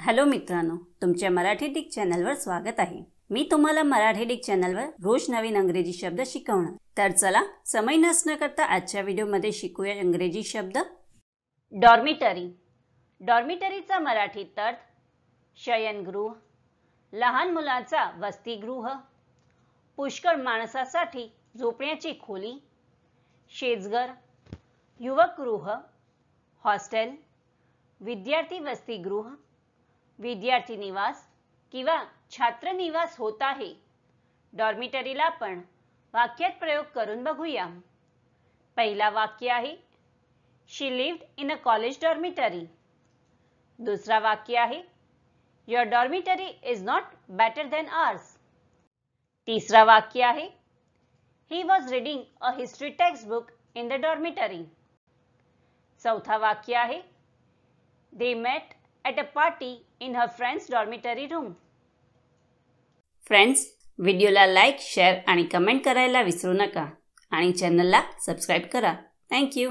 hello मित्रांनो तुमच्या Marathi Dick चॅनलवर स्वागत आहे मी तुम्हाला मराठी डिक चॅनलवर रोज नवीन अंग्रेजी शब्द शिकवणार तर चला समय नसण्याकरता करता आजच्या व्हिडिओमध्ये शिकूया इंग्रजी शब्द डॉर्मिटरी डॉर्मिटरीचा मराठी अर्थ शयनगृह लहान मुलांचा वसतिगृह पुष्कळ माणसासाठी झोपण्याची खोली शेजगर युवकगृह हॉस्टेल विद्यार्थी वस्तीगृह विद्यार्थी निवास किंवा छात्र निवास होत आहे डॉर्मिटरीला आपण वाक्यात प्रयोग करून बघूया पहिला वाक्य आहे she lived in a college dormitory दुसरा वाक्य आहे your dormitory is not better than ours तिसरा वाक्य आहे he was reading a history text book in the dormitory चौथा वाक्य आहे they met at a party in her friends dormitory room friends व्हिडिओला लाईक शेअर आणि कमेंट करायला विसरू नका आणि चॅनलला सबस्क्राईब करा थँक्यू